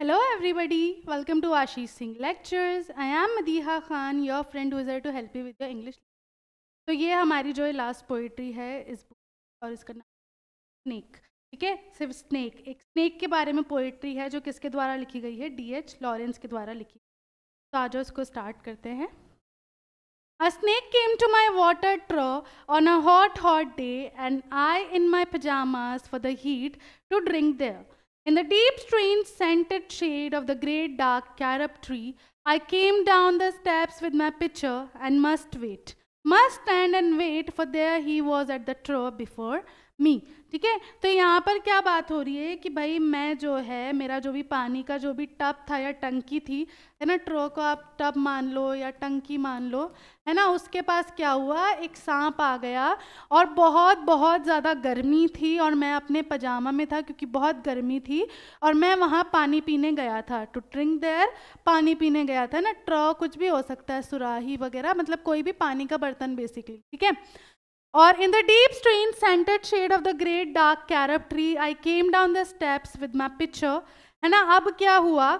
Hello everybody, welcome to Ashish Singh Lectures. I am Madiha Khan, your friend who is here to help you with your English. तो ये हमारी जो है last poetry है इस और इसका नाम स्नेक ठीक है सिर्फ स्नेक एक स्नेक के बारे में पोइट्री है जो किसके द्वारा लिखी गई है डी एच लॉरेंस के द्वारा लिखी तो आज उसको स्टार्ट करते हैं A snake came to my water trough on a hot, hot day, and I, in my pajamas for the heat, to drink there. In the deep, strange, scented shade of the great dark carob tree, I came down the steps with my pitcher and must wait, must stand and wait, for there he was at the trough before मी ठीक है तो यहाँ पर क्या बात हो रही है कि भाई मैं जो है मेरा जो भी पानी का जो भी टब था या टंकी थी है ना ट्रो को आप टब मान लो या टंकी मान लो है ना उसके पास क्या हुआ एक सांप आ गया और बहुत बहुत ज़्यादा गर्मी थी और मैं अपने पजामा में था क्योंकि बहुत गर्मी थी और मैं वहाँ पानी पीने गया था टू ड्रिंक देयर पानी पीने गया था ना ट्रॉ कुछ भी हो सकता है सुराही वगैरह मतलब कोई भी पानी का बर्तन बेसिकली ठीक है और in the deep stained scented shade of the great dark carob tree I came down the steps with my pitcher. है ना अब क्या हुआ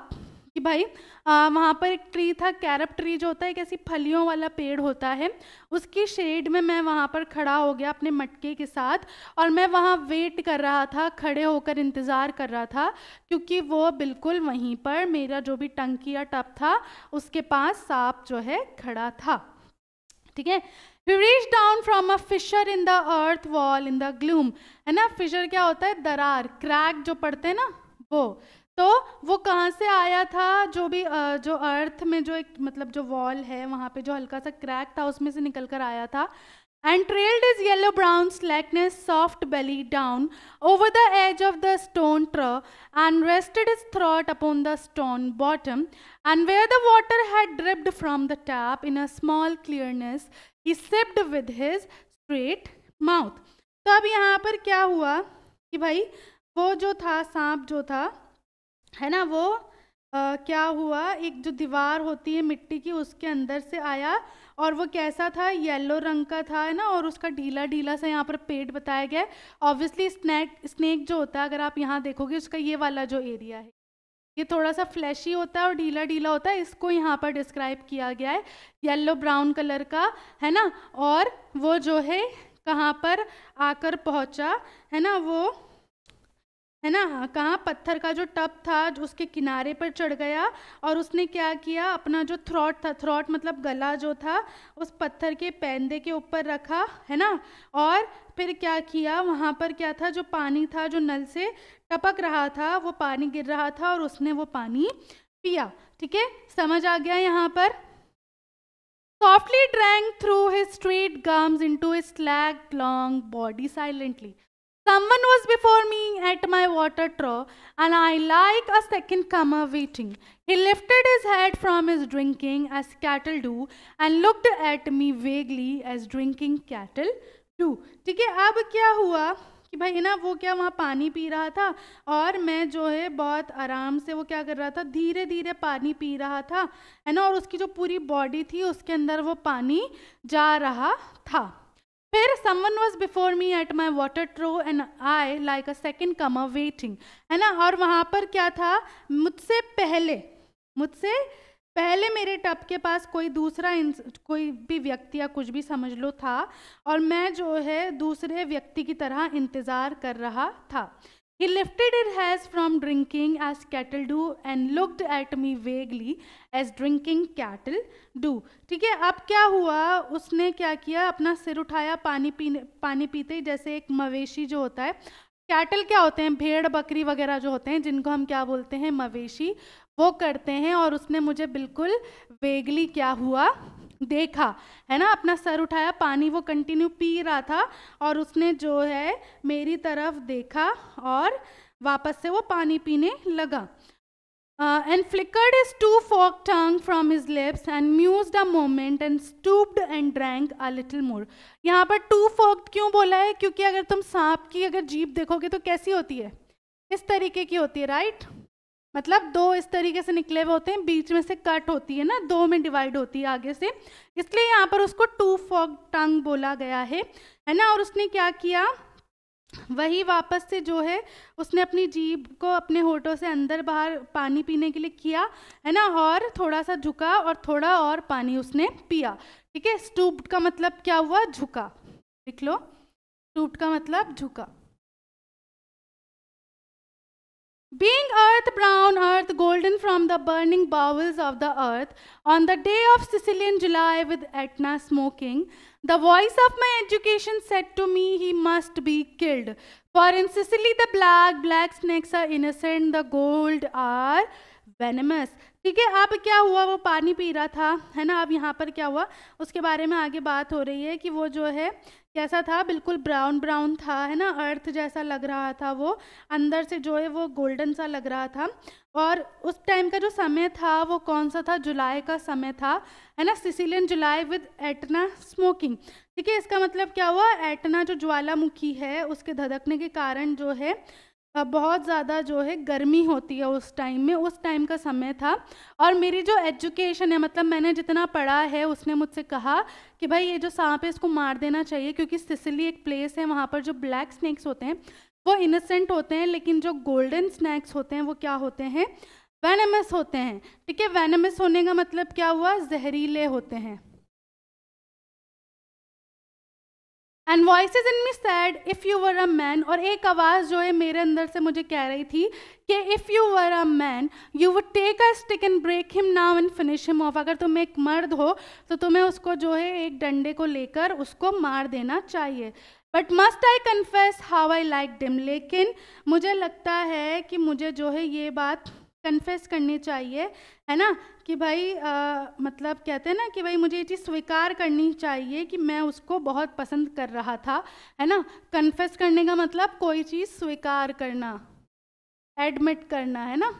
कि भाई आ, वहाँ पर एक ट्री था कैरप ट्री जो होता है एक ऐसी फलियों वाला पेड़ होता है उसकी शेड में मैं वहाँ पर खड़ा हो गया अपने मटके के साथ और मैं वहाँ वेट कर रहा था खड़े होकर इंतज़ार कर रहा था क्योंकि वो बिल्कुल वहीं पर मेरा जो भी टंकी या टप था उसके पास सांप जो है खड़ा था ठीक है We reach down from a fissure in the earth wall in the gloom. है ना फिशर क्या होता है दरार क्रैक जो पड़ते हैं ना वो तो वो कहाँ से आया था जो भी जो अर्थ में जो एक मतलब जो वॉल है वहाँ पे जो हल्का सा क्रैक था उसमें से निकल कर आया था and trailed his yellow brown slackness soft belly down over the edge of the stone trough and rested his throat upon the stone bottom and where the water had dripped from the tap in a small clearness he sipped with his straight mouth तो अब यहाँ पर क्या हुआ कि भाई वो जो था सांप जो था है ना वो आ, क्या हुआ एक जो दीवार होती है मिट्टी की उसके अंदर से आया और वो कैसा था येलो रंग का था है ना और उसका ढीला ढीला सा यहाँ पर पेट बताया गया है ऑब्वियसली स्नैक स्नैक जो होता है अगर आप यहाँ देखोगे उसका ये वाला जो एरिया है ये थोड़ा सा फ्लैशी होता है और ढीला ढीला होता है इसको यहाँ पर डिस्क्राइब किया गया है येलो ब्राउन कलर का है ना और वो जो है कहाँ पर आकर पहुँचा है ना वो है ना कहाँ पत्थर का जो टप था जो उसके किनारे पर चढ़ गया और उसने क्या किया अपना जो थ्रॉट था थ्रॉट मतलब गला जो था उस पत्थर के पैंदे के ऊपर रखा है ना और फिर क्या किया वहाँ पर क्या था जो पानी था जो नल से टपक रहा था वो पानी गिर रहा था और उसने वो पानी पिया ठीक है समझ आ गया यहाँ पर softly drank through his straight gums into his slack long body silently Someone was before me at my water trough, and I, like a second comer, waiting. He lifted his head from his drinking, as cattle do, and looked at me vaguely as drinking cattle do. ठीक है अब क्या हुआ कि भाई ना वो क्या वहाँ पानी पी रहा था और मैं जो है बहुत आराम से वो क्या कर रहा था धीरे धीरे पानी पी रहा था है ना और उसकी जो पूरी बॉडी थी उसके अंदर वो पानी जा रहा था Here was before me at my water trough and I like a second comer waiting है ना और वहाँ पर क्या था मुझसे पहले मुझसे पहले मेरे टप के पास कोई दूसरा कोई भी व्यक्ति या कुछ भी समझ लो था और मैं जो है दूसरे व्यक्ति की तरह इंतज़ार कर रहा था He lifted his eyes from drinking as cattle do and looked at me vaguely as drinking cattle do. ठीक है अब क्या हुआ उसने क्या किया अपना सिर उठाया पानी पीने पानी पीते ही जैसे एक मवेशी जो होता है कैटल क्या होते हैं भेड़ बकरी वगैरह जो होते हैं जिनको हम क्या बोलते हैं मवेशी वो करते हैं और उसने मुझे बिल्कुल वेगली क्या हुआ देखा है ना अपना सर उठाया पानी वो कंटिन्यू पी रहा था और उसने जो है मेरी तरफ देखा और वापस से वो पानी पीने लगा and flickered his two forked tongue from his lips and mused the moment and stooped and drank a little more यहाँ पर टू फॉक क्यों बोला है क्योंकि अगर तुम सांप की अगर जीप देखोगे तो कैसी होती है इस तरीके की होती है राइट right? मतलब दो इस तरीके से निकले हुए होते हैं बीच में से कट होती है ना दो में डिवाइड होती है आगे से इसलिए यहाँ पर उसको टू फॉक टंग बोला गया है है ना और उसने क्या किया वही वापस से जो है उसने अपनी जीभ को अपने होठों से अंदर बाहर पानी पीने के लिए किया है ना और थोड़ा सा झुका और थोड़ा और पानी उसने पिया ठीक है स्टूप्ड का मतलब क्या हुआ झुका लिख लो स्टूप्ड का मतलब झुका Being earth brown, earth golden from the burning bowels of the earth, on the day of Sicilian July with Etna smoking, the voice of my education said to me, He must be killed. For in Sicily the black, black snakes are innocent, the gold are venomous. ठीक है अब क्या हुआ वो पानी P रहा था है ना अब यहाँ पर क्या हुआ उसके बारे में आगे बात हो रही है कि वो जो है कैसा था बिल्कुल ब्राउन ब्राउन था है ना अर्थ जैसा लग रहा था वो अंदर से जो है वो गोल्डन सा लग रहा था और उस टाइम का जो समय था वो कौन सा था जुलाई का समय था है ना Sicilian July with Etna smoking ठीक है इसका मतलब क्या हुआ एटना जो ज्वालामुखी है उसके धधकने के कारण जो है बहुत ज़्यादा जो है गर्मी होती है उस टाइम में उस टाइम का समय था और मेरी जो एजुकेशन है मतलब मैंने जितना पढ़ा है उसने मुझसे कहा कि भाई ये जो सांप है इसको मार देना चाहिए क्योंकि सिसिली एक प्लेस है वहाँ पर जो ब्लैक स्नैक्स होते हैं वो इनोसेंट होते हैं लेकिन जो गोल्डन स्नैक्स होते हैं वो क्या होते हैं वैनमस होते हैं ठीक है वैनमस होने का मतलब क्या हुआ जहरीले होते हैं and voice in me said if you were a man और एक आवाज़ जो है मेरे अंदर से मुझे कह रही थी कि if you were a man you would take a stick and break him now and finish him off अगर तुम एक मर्द हो तो तुम्हें उसको जो है एक डंडे को लेकर उसको मार देना चाहिए but must I confess how I like him लेकिन मुझे लगता है कि मुझे जो है ये बात कन्फेस करनी चाहिए है ना कि भाई आ, मतलब कहते हैं ना कि भाई मुझे ये चीज़ स्वीकार करनी चाहिए कि मैं उसको बहुत पसंद कर रहा था है ना कन्फेस करने का मतलब कोई चीज़ स्वीकार करना एडमिट करना है ना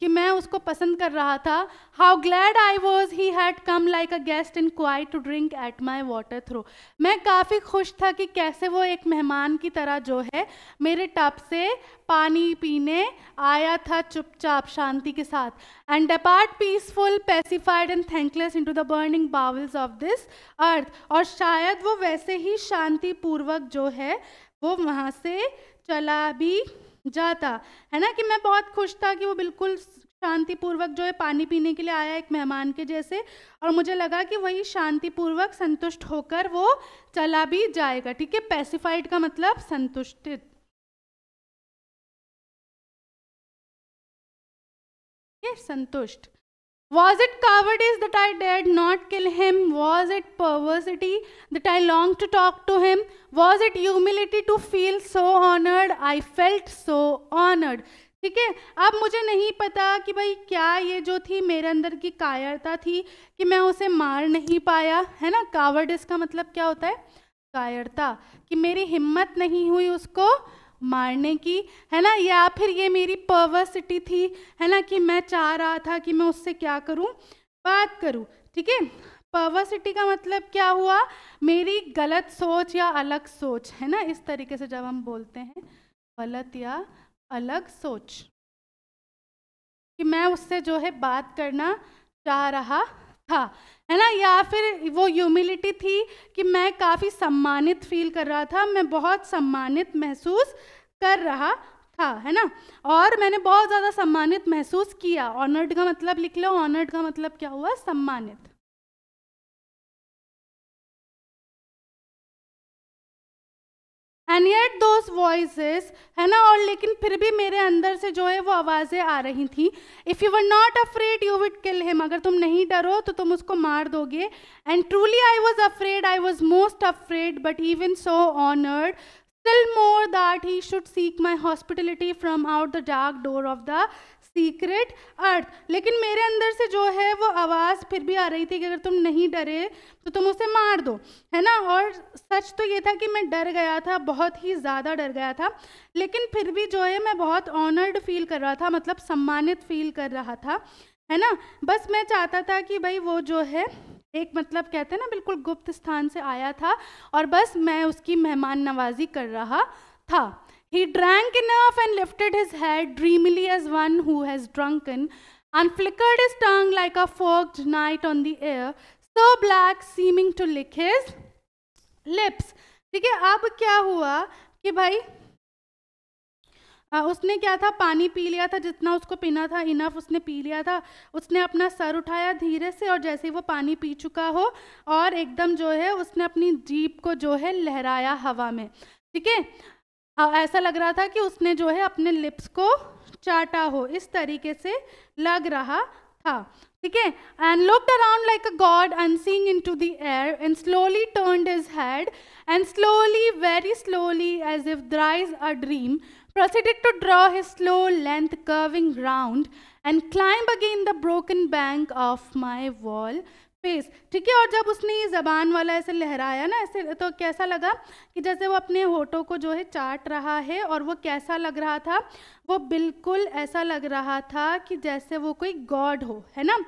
कि मैं उसको पसंद कर रहा था how glad I was he had come like a guest in quiet to drink at my water trough मैं काफ़ी खुश था कि कैसे वो एक मेहमान की तरह जो है मेरे टप से पानी पीने आया था चुपचाप शांति के साथ and depart peaceful pacified and thankless into the burning bowels of this earth और शायद वो वैसे ही शांतिपूर्वक जो है वो वहाँ से चला भी जाता है ना कि मैं बहुत खुश था कि वो बिल्कुल शांतिपूर्वक जो है पानी पीने के लिए आया एक मेहमान के जैसे और मुझे लगा कि वही शांतिपूर्वक संतुष्ट होकर वो चला भी जाएगा ठीक है पैसिफाइड का मतलब संतुष्टित संतुष्ट Was it cowardice that I dared not kill him? Was it perversity that I longed to talk to him? Was it humility to feel so honored? I felt so honored. ठीक है अब मुझे नहीं पता कि भाई क्या ये जो थी मेरे अंदर की कायरता थी कि मैं उसे मार नहीं पाया है ना कावर्डिस का मतलब क्या होता है कायरता कि मेरी हिम्मत नहीं हुई उसको मारने की है ना या फिर ये मेरी पर्वर्सिटी थी है ना कि मैं चाह रहा था कि मैं उससे क्या करूँ बात करूँ ठीक है पर्वर्सिटी का मतलब क्या हुआ मेरी गलत सोच या अलग सोच है ना इस तरीके से जब हम बोलते हैं गलत या अलग सोच कि मैं उससे जो है बात करना चाह रहा था है ना या फिर वो ह्यूमिलिटी थी कि मैं काफ़ी सम्मानित फील कर रहा था मैं बहुत सम्मानित महसूस कर रहा था है ना और मैंने बहुत ज़्यादा सम्मानित महसूस किया ऑनर्ड का मतलब लिख लो ऑनर्ड का मतलब क्या हुआ सम्मानित एंड येट दोज वॉइसेस है ना और लेकिन फिर भी मेरे अंदर से जो है वो आवाज़ें आ रही थी if you were not afraid you would kill him अगर तुम नहीं डरो तो तुम उसको मार दोगे and truly I was afraid I was most afraid but even so honoured still more that he should seek my hospitality from out the dark door of the secret earth लेकिन मेरे अंदर से जो है वो आवाज़ फिर भी आ रही थी कि अगर तुम नहीं डरे तो तुम उसे मार दो है ना और सच तो ये था कि मैं डर गया था बहुत ही ज़्यादा डर गया था लेकिन फिर भी जो है मैं बहुत ऑनर्ड फील कर रहा था मतलब सम्मानित फील कर रहा था है ना बस मैं चाहता था कि भाई वो जो है एक मतलब कहते हैं ना बिल्कुल गुप्त स्थान से आया था और बस मैं उसकी मेहमान नवाजी कर रहा था He drank enough and lifted his head dreamily as one who has drunken, and flickered his tongue like a forked knight on the air, so black seeming to lick his lips. ठीक है अब क्या हुआ कि भाई आ, उसने क्या था पानी पी लिया था जितना उसको पीना था इनफ उसने पी लिया था उसने अपना सर उठाया धीरे से और जैसे ही वो पानी पी चुका हो और एकदम जो है उसने अपनी जीप को जो है लहराया हवा में ठीक है अब ऐसा लग रहा था कि उसने जो है अपने लिप्स को चाटा हो इस तरीके से लग रहा था ठीक है and looked around like a god and seeing in the air and slowly turn his head and slowly very slowly as if thrice a dream proceeded to draw his slow length curving ground and climb again the broken bank of my wall face ठीक है और जब उसने ये ज़बान वाला ऐसे लहराया ना ऐसे तो कैसा लगा कि जैसे वो अपने होठों को जो है चाट रहा है और वो कैसा लग रहा था वो बिल्कुल ऐसा लग रहा था कि जैसे वो कोई गॉड हो है ना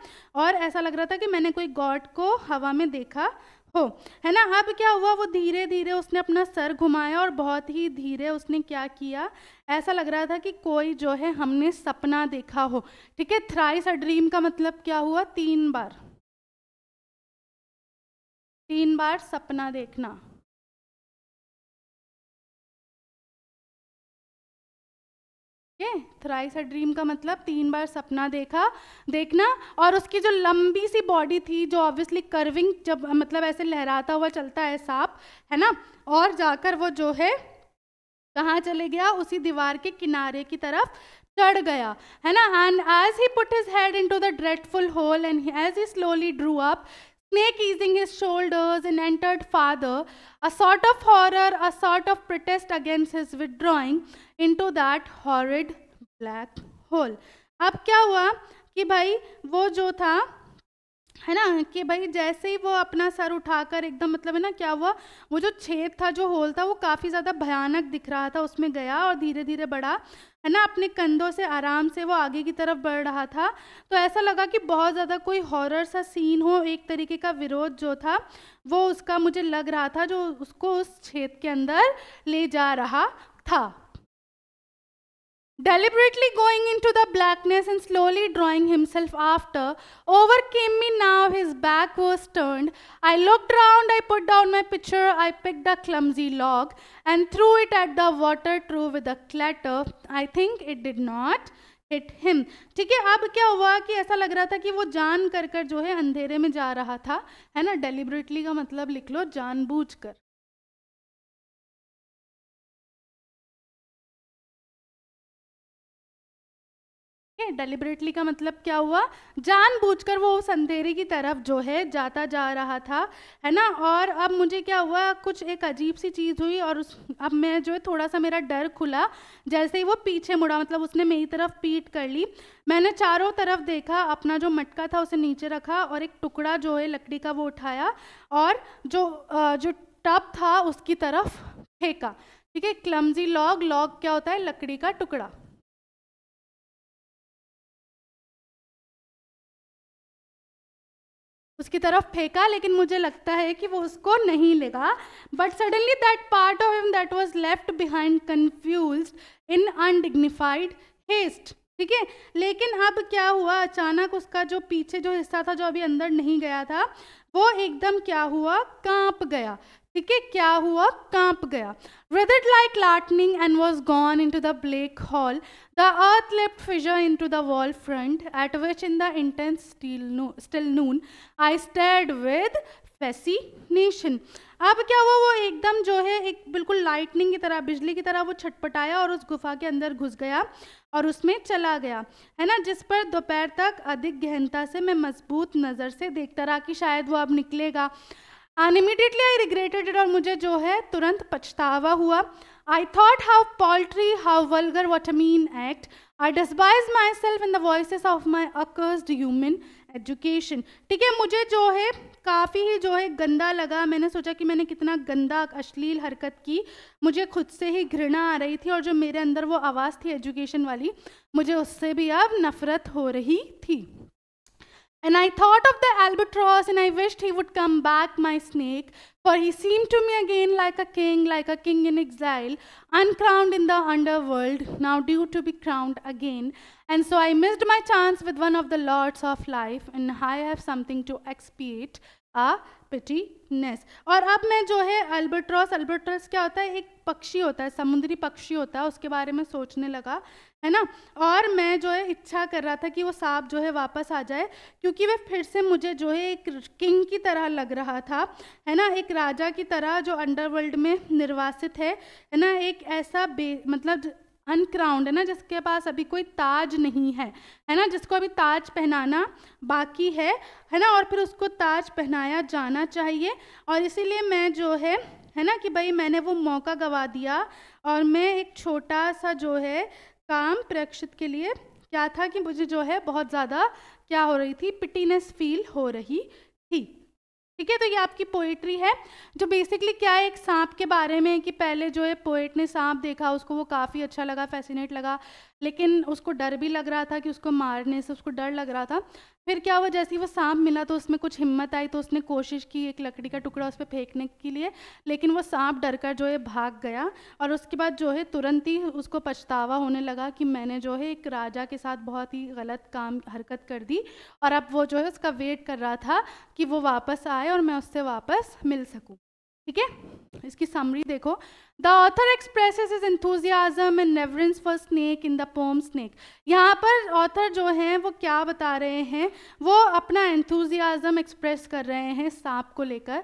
और ऐसा लग रहा था कि मैंने कोई गॉड को हवा में देखा हो है ना अब क्या हुआ वो धीरे धीरे उसने अपना सर घुमाया और बहुत ही धीरे उसने क्या किया ऐसा लग रहा था कि कोई जो है हमने सपना देखा हो ठीक है थ्राइस अ ड्रीम का मतलब क्या हुआ तीन बार तीन बार सपना देखना ये थ्राइस अ ड्रीम का मतलब तीन बार सपना देखा देखना और उसकी जो लंबी सी बॉडी थी जो ऑब्वियसली कर्विंग जब मतलब ऐसे लहराता हुआ चलता है सांप है ना और जाकर वो जो है कहाँ चले गया उसी दीवार के किनारे की तरफ चढ़ गया है ना and as he put his head into the dreadful hole and as he slowly drew up snake easing his shoulders and entered father a sort of horror, a sort of protest against his withdrawing into that horrid black hole. अब क्या हुआ कि भाई वो जो था है ना कि भाई जैसे ही वो अपना सर उठाकर एकदम मतलब है ना क्या हुआ वो जो छेद था जो होल था वो काफ़ी ज़्यादा भयानक दिख रहा था उसमें गया और धीरे धीरे बढ़ा है ना अपने कंधों से आराम से वो आगे की तरफ बढ़ रहा था तो ऐसा लगा कि बहुत ज़्यादा कोई हॉरर सा सीन हो एक तरीके का विरोध जो था वो उसका मुझे लग रहा था जो उसको उस छेद के अंदर ले जा रहा था Deliberately going into the blackness and slowly drawing himself after, overcame me now his back was turned I looked round, I put down my pitcher, I picked a clumsy log and threw it at the water trough with a clatter. I think it did not hit him. ठीक है अब क्या हुआ कि ऐसा लग रहा था कि वो जान कर कर जो है अंधेरे में जा रहा था है ना deliberately का मतलब लिख लो जानबूझ कर है डेलिबरेटली का मतलब क्या हुआ जानबूझकर वो उस अंधेरे की तरफ जो है जाता जा रहा था है ना और अब मुझे क्या हुआ कुछ एक अजीब सी चीज़ हुई और उस अब मैं जो है थोड़ा सा मेरा डर खुला जैसे ही वो पीछे मुड़ा मतलब उसने मेरी तरफ पीट कर ली मैंने चारों तरफ देखा अपना जो मटका था उसे नीचे रखा और एक टुकड़ा जो है लकड़ी का वो उठाया और जो जो टप था उसकी तरफ फेंका ठीक है क्लमजी लॉग लॉग क्या होता है लकड़ी का टुकड़ा उसकी तरफ फेंका लेकिन मुझे लगता है कि वो उसको नहीं लगा but suddenly that part of him that was left behind confuse in undignified haste ठीक है लेकिन अब क्या हुआ अचानक उसका जो पीछे जो हिस्सा था जो अभी अंदर नहीं गया था वो एकदम क्या हुआ कांप गया ठीक है क्या हुआ कांप गया writhed like lightning and was gone into the black hole the earth lipped fissure into the wall front at which in the intense still still noon I stared with fascination अब क्या हुआ वो एकदम जो है एक बिल्कुल lightning की तरह बिजली की तरह वो छटपटाया और उस गुफा के अंदर घुस गया और उसमें चला गया है ना जिस पर दोपहर तक अधिक गहनता से मैं मजबूत नज़र से देखता रहा कि शायद वो अब निकलेगा अनइमीडिएटली आई रिग्रेटेड इट और मुझे जो है तुरंत पछतावा हुआ I thought how paltry how vulgar what mean act I despise myself in the voice of my accursed human education ठीक है मुझे जो है काफ़ी ही जो है गंदा लगा मैंने सोचा कि मैंने कितना गंदा अश्लील हरकत की मुझे खुद से ही घृणा आ रही थी और जो मेरे अंदर वो आवाज़ थी एजुकेशन वाली मुझे उससे भी अब नफ़रत हो रही थी And I thought of the albatross and I wished he would come back, my snake, for he seemed to me again like a king, like a king in exile, uncrowned in the underworld, now due to be crowned again. And so I missed my chance with one of the lords of life, and I have something to expiate ah. पिटीनेस और अब मैं जो है अल्बर्ट्रॉस अल्बर्ट्रॉस क्या होता है एक पक्षी होता है समुद्री पक्षी होता है उसके बारे में सोचने लगा है ना और मैं जो है इच्छा कर रहा था कि वो सांप जो है वापस आ जाए क्योंकि वह फिर से मुझे जो है एक किंग की तरह लग रहा था है ना एक राजा की तरह जो अंडरवर्ल्ड में निर्वासित है है ना एक ऐसा बे मतलब अनक्राउंड है ना जिसके पास अभी कोई ताज नहीं है है ना जिसको अभी ताज पहनाना बाकी है है ना और फिर उसको ताज पहनाया जाना चाहिए और इसीलिए मैं जो है है ना कि भाई मैंने वो मौका गवा दिया और मैं एक छोटा सा जो है काम प्रेक्षित के लिए क्या था कि मुझे जो है बहुत ज़्यादा क्या हो रही थी पिटीनेस फील हो रही थी ठीक है तो ये आपकी पोइट्री है जो बेसिकली क्या है एक सांप के बारे में कि पहले जो है पोइट ने सांप देखा उसको वो काफ़ी अच्छा लगा फैसिनेट लगा लेकिन उसको डर भी लग रहा था कि उसको मारने से उसको डर लग रहा था फिर क्या हुआ जैसे ही वो सांप मिला तो उसमें कुछ हिम्मत आई तो उसने कोशिश की एक लकड़ी का टुकड़ा उस पर फेंकने के लिए लेकिन वो सांप डर कर जो है भाग गया और उसके बाद जो है तुरंत ही उसको पछतावा होने लगा कि मैंने जो है एक राजा के साथ बहुत ही गलत काम हरकत कर दी और अब वो जो है उसका वेट कर रहा था कि वो वापस आए और मैं उससे वापस मिल सकूँ ठीक है इसकी समरी देखो the author express his enthusiasm and reverence for snake in the poem snake यहाँ पर ऑथर जो हैं वो क्या बता रहे हैं वो अपना एंथुजियाजम एक्सप्रेस कर रहे हैं सांप को लेकर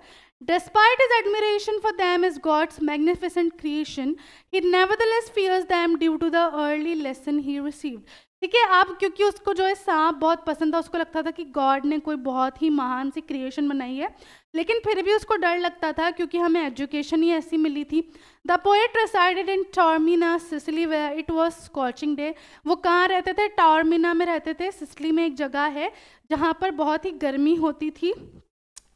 despite his admission for them is God's magnificent creation he nevertheless fears them due to the early lesson he receive ठीक है आप क्योंकि उसको जो है सांप बहुत पसंद था उसको लगता था कि गॉड ने कोई बहुत ही महान सी क्रिएशन बनाई है लेकिन फिर भी उसको डर लगता था क्योंकि हमें एजुकेशन ही ऐसी मिली थी the poet resided in Taormina Sicily where it was scorching day वो कहाँ रहते थे टॉर्मिना में रहते थे सिसली में एक जगह है जहाँ पर बहुत ही गर्मी होती थी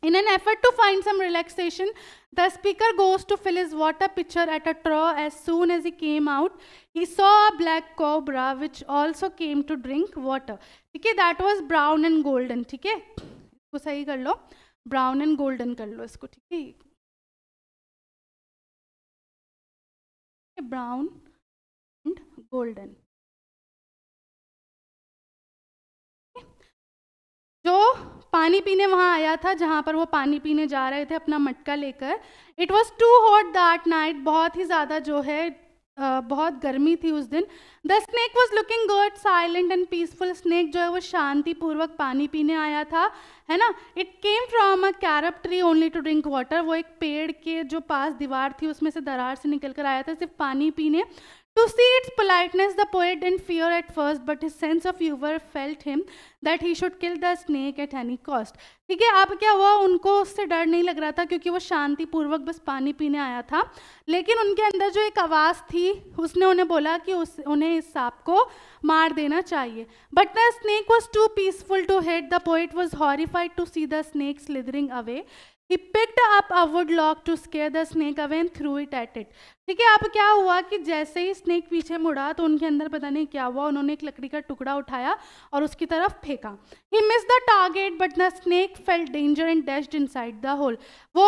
In an effort to find some relaxation, the speaker goes to fill his water pitcher at a trough. As soon as he came out, he saw a black cobra which also came to drink water. Okay, that was brown and golden. Okay, है इसको सही कर लो and golden. Golden कर लो इसको ठीक जो तो पानी पीने वहाँ आया था जहाँ पर वो पानी पीने जा रहे थे अपना मटका लेकर it was too hot that night बहुत ही ज़्यादा जो है Uh, बहुत गर्मी थी उस दिन the snake was looking good silent and peaceful snake जो है वो शांतिपूर्वक पानी पीने आया था है ना it came from a carob tree only to drink water वो एक पेड़ के जो पास दीवार थी उसमें से दरार से निकल कर आया था सिर्फ पानी पीने To see its politeness, the poet didn't fear at first, but his sense of humor felt him that he should kill the snake at any cost. ठीक है अब क्या हुआ उनको उससे डर नहीं लग रहा था क्योंकि वो शांतिपूर्वक बस पानी पीने आया था लेकिन उनके अंदर जो एक आवाज़ थी उसने उन्हें बोला कि उस उन्हें इस सांप को मार देना चाहिए but the snake was too peaceful to hit the poet was horrified to see the snake slithering away He picked up a wood log to scare the snake away and threw it at it. ठीक है अब क्या हुआ कि जैसे ही snake पीछे मुड़ा तो उनके अंदर पता नहीं क्या हुआ उन्होंने एक लकड़ी का टुकड़ा उठाया और उसकी तरफ फेंका he miss the target but the snake fell danger and dashed inside the hole वो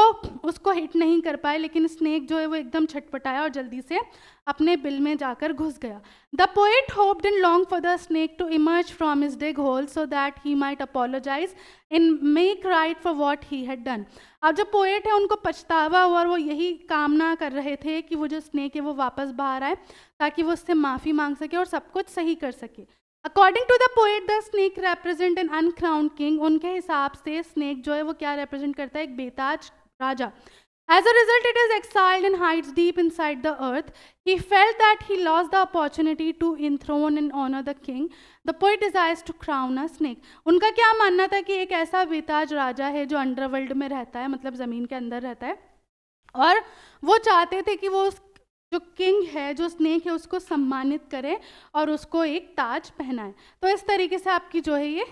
उसको हिट नहीं कर पाए लेकिन स्नेक जो है वो एकदम छटपटाया और जल्दी से अपने बिल में जाकर घुस गया the poet hoped in long for the snake to emerge from his dig hole so that he might apologize in make right for what he had done अब जो पोएट है उनको पछतावा हुआ और वो यही कामना कर रहे थे कि वो जो स्नेक है वो वापस बाहर आए ताकि वो उससे माफ़ी मांग सके और सब कुछ सही कर सके according to the poet the snake represent an uncrowned king उनके हिसाब से स्नेक जो है वो क्या रेप्रेजेंट करता है एक बेताज राजा As a result, it is exiled and hides deep inside the earth. He felt that he lost the opportunity to enthrone and honor the king. The poet desires to crown a snake. उनका क्या मानना था कि एक ऐसा वेताज राजा है जो underworld में रहता है मतलब ज़मीन के अंदर रहता है और वो चाहते थे कि वो उस जो किंग है जो स्नेक है उसको सम्मानित करें और उसको एक ताज पहनाए तो इस तरीके से आपकी जो है ये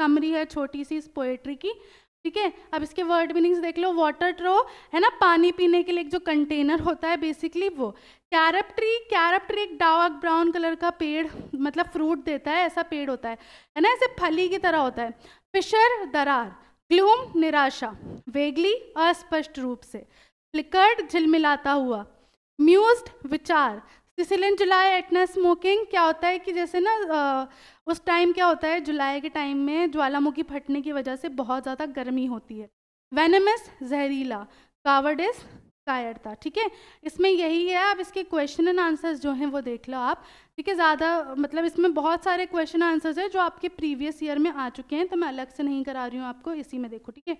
समरी है छोटी सी इस पोएट्री की ठीक है अब इसके वर्ड मीनिंग्स देख लो वाटर ट्रो है ना पानी पीने के लिए एक जो कंटेनर होता है बेसिकली वो कैरप ट्री कैरप ट्री एक डार्क ब्राउन कलर का पेड़ मतलब फ्रूट देता है ऐसा पेड़ होता है है ना ऐसे फली की तरह होता है फिशर दरार ग्लूम निराशा वेगली अस्पष्ट रूप से फ्लिकर्ड झिलमिलाता हुआ म्यूज विचार सिसिलिन जुलाई एटना स्मोकिंग क्या होता है कि जैसे ना उस टाइम क्या होता है जुलाई के टाइम में ज्वालामुखी फटने की वजह से बहुत ज़्यादा गर्मी होती है वेनमस जहरीला कावर्डिस कायरता ठीक है इसमें यही है आप इसके क्वेश्चन एंड आंसर्स जो हैं वो देख लो आप ठीक है ज़्यादा मतलब इसमें बहुत सारे क्वेश्चन आंसर्स हैं जो आपके प्रीवियस ईयर में आ चुके हैं तो मैं अलग से नहीं करा रही हूँ आपको इसी में देखो ठीक है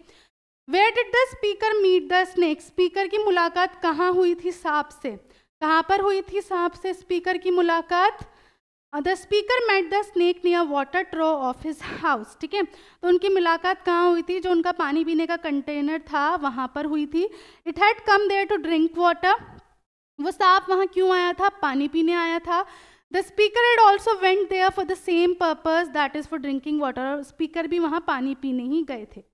where did the speaker meet the snake speaker की मुलाकात कहाँ हुई थी सांप से कहाँ पर हुई थी सांप से स्पीकर की मुलाकात the speaker met the snake near water trough of his house ठीक है तो उनकी मुलाकात कहाँ हुई थी जो उनका पानी पीने का कंटेनर था वहाँ पर हुई थी it had come there to drink water वो सांप वहाँ क्यों आया था पानी पीने आया था the speaker had also went there for the same purpose that is for drinking water और स्पीकर भी वहाँ पानी पीने ही गए थे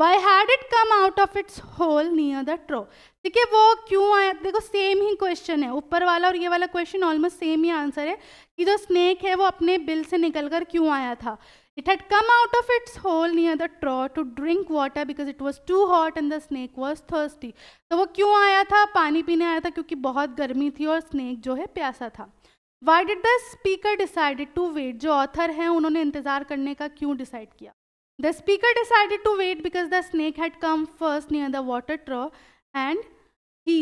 why had it come out of its hole near the trough देखिए वो क्यों आया देखो सेम ही क्वेश्चन है ऊपर वाला और ये वाला क्वेश्चन ऑलमोस्ट सेम ही आंसर है कि जो स्नेक है वो अपने बिल से निकल कर क्यों आया था it had come out of its hole near the trough to drink water because it was too hot and the snake was thirsty तो वो क्यों आया था पानी पीने आया था क्योंकि बहुत गर्मी थी और स्नेक जो है प्यासा था why did the speaker decided to wait जो ऑथर हैं उन्होंने इंतज़ार करने का क्यों डिसाइड किया The speaker decided to wait because the snake had come first near the water trough and he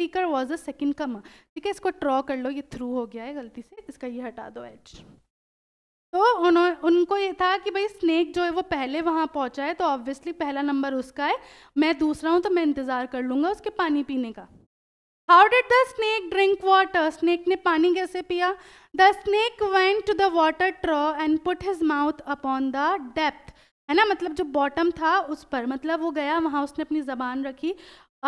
speaker was the second comer. ठीक है इसको ड्रॉ कर लो ये थ्रू हो गया है गलती से इसका ये हटा दो एच तो उन्होंने उनको ये था कि भाई स्नेक जो है वो पहले वहाँ पहुँचा है तो ऑब्वियसली पहला नंबर उसका है मैं दूसरा हूँ तो मैं इंतज़ार कर लूँगा उसके पानी पीने का how did the snake drink water snake ने पानी कैसे पिया the snake went to the water trough and put his mouth upon the depth है ना मतलब जो बॉटम था उस पर मतलब वो गया वहाँ उसने अपनी ज़बान रखी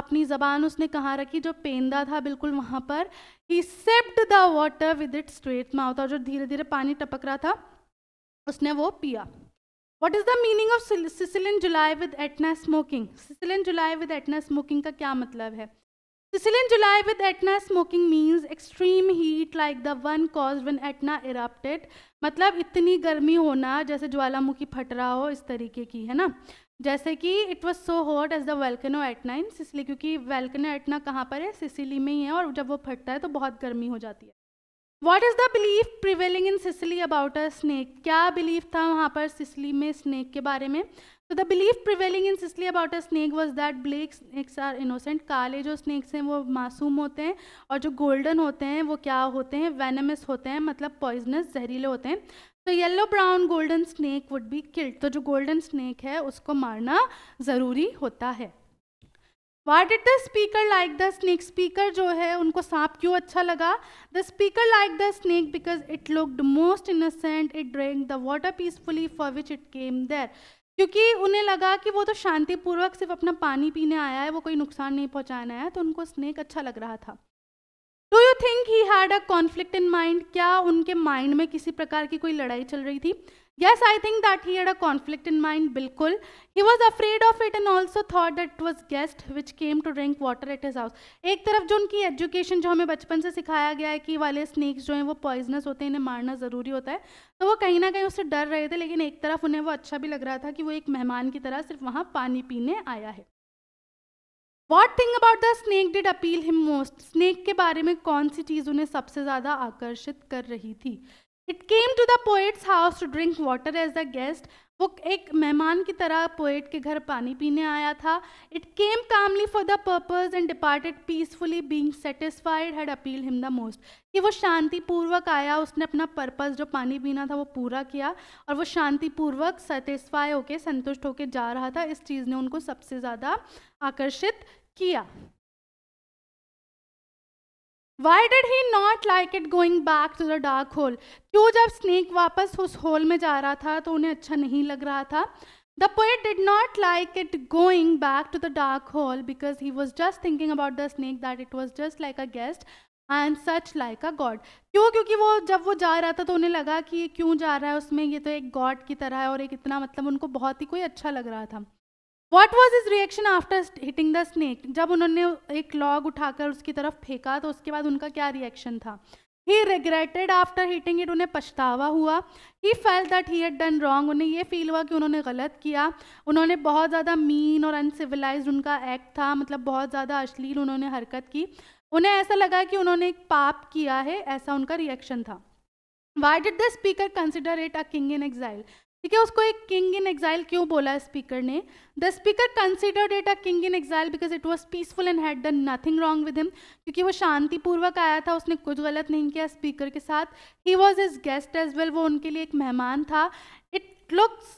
अपनी ज़बान उसने कहाँ रखी जो पेंदा था बिल्कुल वहाँ पर ही sipped the water with it straight mouth और जो धीरे धीरे पानी टपक रहा था उसने वो पिया what is the meaning of Sicilian July with Etna smoking Sicilian July with Etna smoking का क्या मतलब है Sicilian July with Etna smoking means extreme heat like the one caused when Etna erupted. मतलब इतनी गर्मी होना जैसे ज्वालामुखी फट रहा हो इस तरीके की है ना जैसे कि it was so hot as the volcano Etna in Sicily क्योंकि वेल्कनो एटना कहाँ पर है सिसली में ही है और जब वो फटता है तो बहुत गर्मी हो जाती है what is the belief prevailing in Sicily about a snake क्या बिलीफ था वहाँ पर सिसली में स्नैक के बारे में तो the belief prevailing in Sicily about a snake was that black snakes are innocent काले जो स्नैक्स हैं वो मासूम होते हैं और जो गोल्डन होते हैं वो क्या होते हैं वेनमस होते हैं मतलब पॉइजनस जहरीले होते हैं तो yellow brown golden snake would be killed तो जो गोल्डन स्नैक है उसको मारना ज़रूरी होता है what did the speaker like the snake speaker जो है उनको सांप क्यों अच्छा लगा the speaker like the snake because it looked most innocent it drank the water peacefully for which it came there क्योंकि उन्हें लगा कि वो तो शांतिपूर्वक सिर्फ अपना पानी पीने आया है वो कोई नुकसान नहीं पहुंचाने आया तो उनको स्नेक अच्छा लग रहा था do you think he had a conflict in mind क्या उनके माइंड में किसी प्रकार की कोई लड़ाई चल रही थी yes i think that he had a conflict in mind bilkul he was afraid of it and also thought that it was guest which came to drink water at his house ek taraf jo unki education jo hame bachpan se sikhaya gaya hai ki wale snakes jo hain wo poisonous hote hain inhe marna zaruri hota hai तो वो कहीं ना कहीं उससे डर रहे थे लेकिन एक तरफ उन्हें वो अच्छा भी लग रहा था कि वो एक मेहमान की तरह सिर्फ वहाँ पानी पीने आया है what thing about the snake did appeal him most snake के बारे में कौन सी चीज़ उन्हें सबसे ज़्यादा आकर्षित कर रही थी it came to the poet's house to drink water as a guest वो एक मेहमान की तरह पोएट के घर पानी पीने आया था it came calmly for the purpose and departed peacefully being satisfied had appeal him the most कि वो शांतिपूर्वक आया उसने अपना पर्पज़ जो पानी पीना था वो पूरा किया और वो शांतिपूर्वक सेटिस्फाई होके संतुष्ट होके जा रहा था इस चीज़ ने उनको सबसे ज़्यादा आकर्षित किया why did he not like it going back to the dark hole क्यों जब स्नेक वापस उस होल में जा रहा था तो उन्हें अच्छा नहीं लग रहा था the poet did not like it going back to the dark hole because he was just thinking about the snake that it was just like a guest and such like a god क्यों क्योंकि वो जब वो जा रहा था तो उन्हें लगा कि ये क्यों जा रहा है उसमें ये तो एक गॉड की तरह है और एक इतना मतलब उनको बहुत ही कोई अच्छा लग रहा था what was his reaction after hitting the snake जब उन्होंने एक लॉग उठाकर उसकी तरफ फेंका तो उसके बाद उनका क्या रिएक्शन था he regretted after hitting it उन्हें पछतावा हुआ he felt that he had done wrong उन्हें ये फील हुआ कि उन्होंने गलत किया उन्होंने बहुत ज़्यादा मीन और अनसिविलाइज उनका एक्ट था मतलब बहुत ज़्यादा अश्लील उन्होंने हरकत की उन्हें ऐसा लगा कि उन्होंने एक पाप किया है ऐसा उनका रिएक्शन था why did the speaker consider it a king in exile ठीक है उसको एक किंग इन एग्जाइल क्यों बोला स्पीकर ने the speaker considered it a king in exile because it was peaceful and had done nothing wrong with him क्योंकि वो शांतिपूर्वक आया था उसने कुछ गलत नहीं किया स्पीकर के साथ he was his guest as well वो उनके लिए एक मेहमान था it looks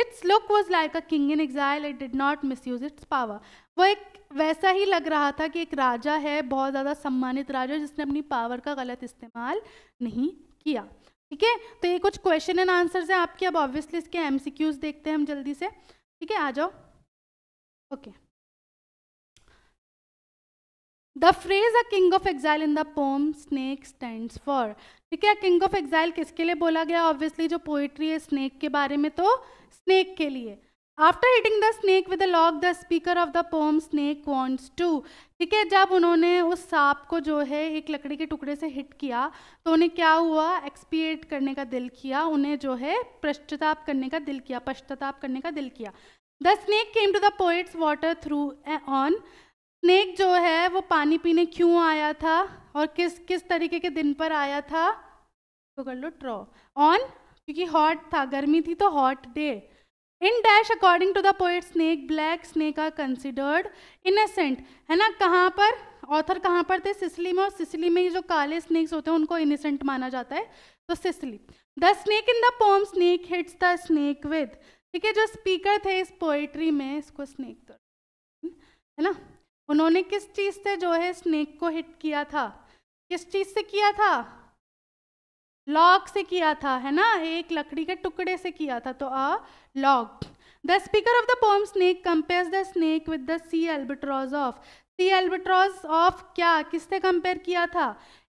its look was like a king in exile it did not misuse its power वो एक वैसा ही लग रहा था कि एक राजा है बहुत ज़्यादा सम्मानित राजा जिसने अपनी पावर का गलत इस्तेमाल नहीं किया ठीक है तो ये कुछ क्वेश्चन एंड आंसर्स है आपके अब ऑब्वियसली इसके एमसीक्यूज देखते हैं हम जल्दी से ठीक है आ जाओ okay the phrase a king of exile in the poem snake stand for ठीक है किंग ऑफ एग्जाइल किसके लिए बोला गया ऑब्वियसली जो पोइट्री है स्नेक के बारे में तो स्नेक के लिए after hitting the snake with log the speaker of the poem snake wants to ठीक है जब उन्होंने उस सांप को जो है एक लकड़ी के टुकड़े से हिट किया तो उन्हें क्या हुआ एक्सपिएट करने का दिल किया उन्हें जो है पश्चाताप करने का दिल किया पश्चाताप करने का दिल किया the snake came to the poet's water trough on snake जो है वो पानी पीने क्यों आया था और किस किस तरीके के दिन पर आया था तो कर लो ट्रॉ ऑन क्योंकि हॉट था गर्मी थी तो hot day in dash according to the poet snake black snake are considered innocent है ना कहाँ पर ऑथर कहाँ पर थे सिसली में और सिसली में ये जो काले स्नेक्स होते हैं उनको इनसेंट माना जाता है तो Sicily the snake in the poem snake hits the snake with ठीक है जो स्पीकर थे इस पोइट्री में इसको स्नेक तो हम्म? है ना उन्होंने किस चीज़ से जो है स्नेक को हिट किया था किस चीज़ से किया था लॉग से किया था है ना एक लकड़ी के टुकड़े से किया था तो a log the speaker of the poem snake compare the snake with the sea albatross of sea albatross of क्या किससे कंपेयर किया था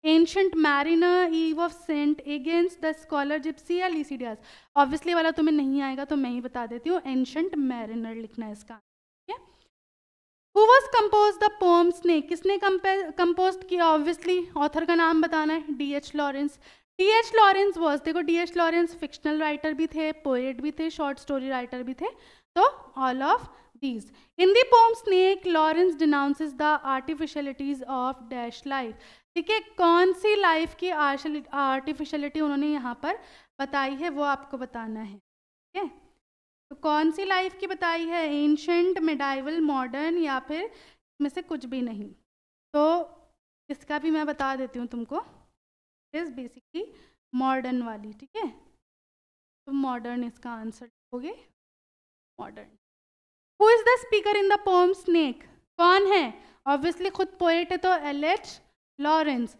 ancient mariner eve of saint against the scholar gypsy या लीसीडियाज ऑब्वियसली वाला तुम्हें नहीं आएगा तो मैं ही बता देती हूँ एंशंट मैरिनर लिखना है इसका who was compose the poems ने किसने कंपोज किया ऑब्वियसली ऑथर का नाम बताना है D H Lawrence T H Lawrence was देखो D H Lawrence fictional writer भी थे पोएट भी थे शॉर्ट स्टोरी राइटर भी थे तो all of these Hindi poems ने एक Lawrence denounces the artificialities of dash life ठीक है कौन सी लाइफ की आर्टिफिशलिटी उन्होंने यहाँ पर बताई है वो आपको बताना है ठीक है तो कौन सी लाइफ की बताई है एंशंट मेडाइवल मॉडर्न या फिर इसमें से कुछ भी नहीं तो इसका भी मैं बता देती हूँ तुमको इज बेसिकली मॉडर्न वाली ठीक है तो मॉडर्न इसका आंसर गए modern who is the speaker in the poem snake कौन है ऑब्वियसली खुद पोएट है तो L H Lawrence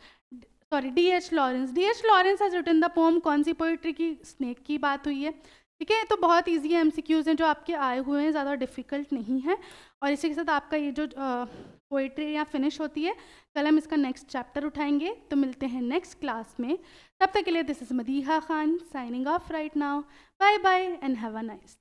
sorry D H Lawrence D H Lawrence has written the poem कौन सी पोइट्री की स्नेक की बात हुई है ठीक है तो बहुत ईजी है क्यूज हैं जो आपके आए हुए हैं ज़्यादा डिफिकल्ट नहीं है और इसी के साथ आपका ये जो पोइट्री यहाँ फिनिश होती है कल हम इसका नेक्स्ट चैप्टर उठाएंगे तो मिलते हैं नेक्स्ट क्लास में तब तक के लिए this is Madiha Khan signing off right now bye bye and have a nice